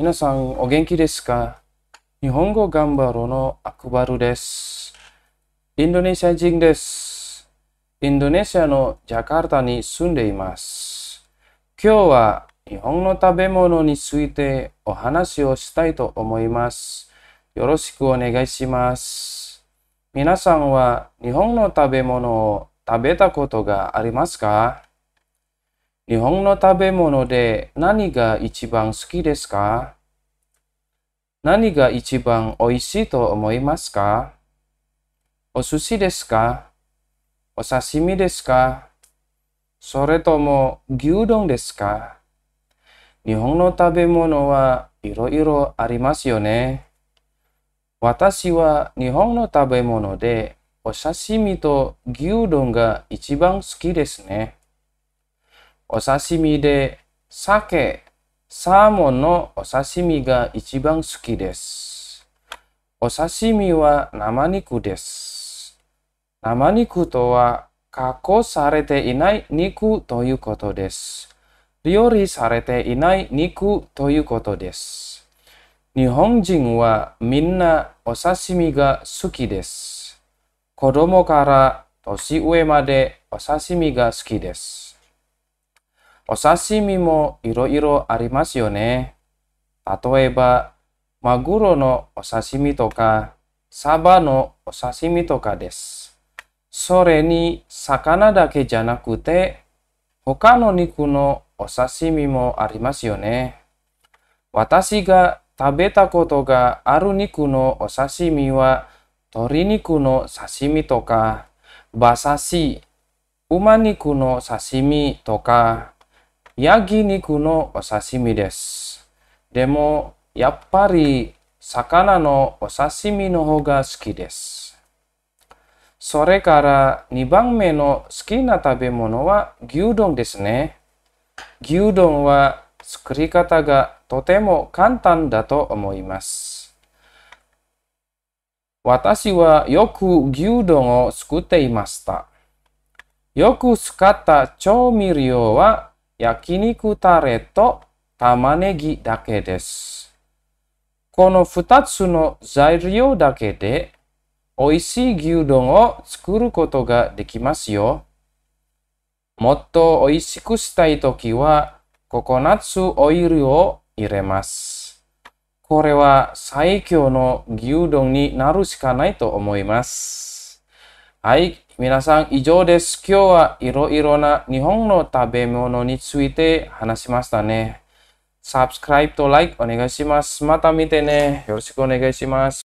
皆さんお元気ですか日本語頑張ろうのアクバルです。インドネシア人です。インドネシアのジャカルタに住んでいます。今日は日本の食べ物についてお話をしたいと思います。よろしくお願いします。皆さんは日本の食べ物を食べたことがありますか日本の食べ物で何が一番好きですか何が一番美味しいと思いますかお寿司ですかお刺身ですかそれとも牛丼ですか日本の食べ物はいろいろありますよね。私は日本の食べ物でお刺身と牛丼が一番好きですね。お刺身で鮭、サーモンのお刺身が一番好きです。お刺身は生肉です。生肉とは加工されていない肉ということです。料理されていない肉ということです。日本人はみんなお刺身が好きです。子供から年上までお刺身が好きです。お刺身もいろいろありますよね。例えば、マグロのお刺身とか、サバのお刺身とかです。それに、魚だけじゃなくて、他の肉のお刺身もありますよね。私が食べたことがある肉のお刺身は、鶏肉の刺身とか、馬刺し、馬肉の刺身とか、焼肉のお刺身です。でも、やっぱり魚のお刺身の方が好きです。それから2番目の好きな食べ物は牛丼ですね。牛丼は作り方がとても簡単だと思います。私はよく牛丼を作っていました。よく使った調味料は焼肉タレと玉ねぎだけです。この2つの材料だけで美味しい牛丼を作ることができますよ。もっと美味しくしたいときはココナッツオイルを入れます。これは最強の牛丼になるしかないと思います。はい、皆さん以上です。今日はいろいろな日本の食べ物について話しましたね。サブスクライブとライ k お願いします。また見てね。よろしくお願いします。